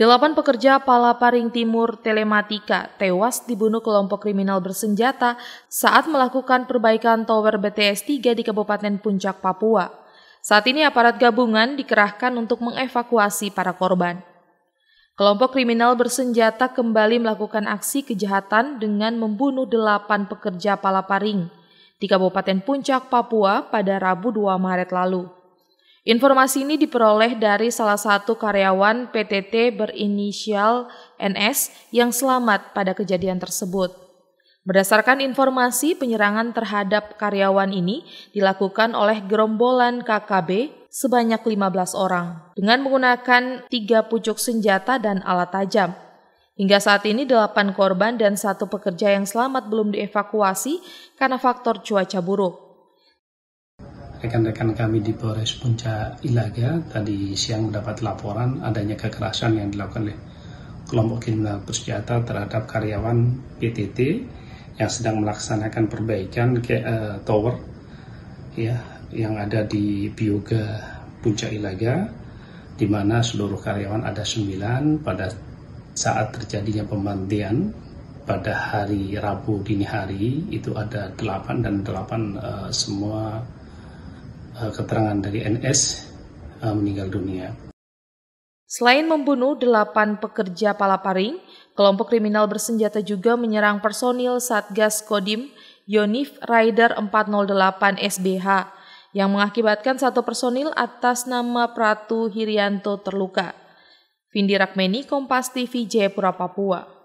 Delapan pekerja Palaparing Timur Telematika tewas dibunuh kelompok kriminal bersenjata saat melakukan perbaikan tower BTS 3 di Kabupaten Puncak, Papua. Saat ini aparat gabungan dikerahkan untuk mengevakuasi para korban. Kelompok kriminal bersenjata kembali melakukan aksi kejahatan dengan membunuh delapan pekerja Palaparing di Kabupaten Puncak, Papua pada Rabu 2 Maret lalu. Informasi ini diperoleh dari salah satu karyawan PTT berinisial NS yang selamat pada kejadian tersebut. Berdasarkan informasi, penyerangan terhadap karyawan ini dilakukan oleh gerombolan KKB sebanyak 15 orang dengan menggunakan tiga pucuk senjata dan alat tajam. Hingga saat ini delapan korban dan satu pekerja yang selamat belum dievakuasi karena faktor cuaca buruk rekan-rekan kami di Polres Puncak Ilaga tadi siang mendapat laporan adanya kekerasan yang dilakukan oleh kelompok kriminal bersenjata terhadap karyawan PTT yang sedang melaksanakan perbaikan ke uh, tower ya yang ada di Bioga Puncak Ilaga di mana seluruh karyawan ada 9 pada saat terjadinya pembantian pada hari Rabu dini hari itu ada 8 dan 8 uh, eh, semua Eh, keterangan dari NS eh, meninggal dunia. Selain membunuh delapan pekerja palaparing, kelompok kriminal bersenjata juga menyerang personil Satgas Kodim Yonif Rider 408 SBH yang mengakibatkan satu personil atas nama Pratu Hirianto terluka. Vindi Rakmeni, Kompas TV, Jayapura, Papua.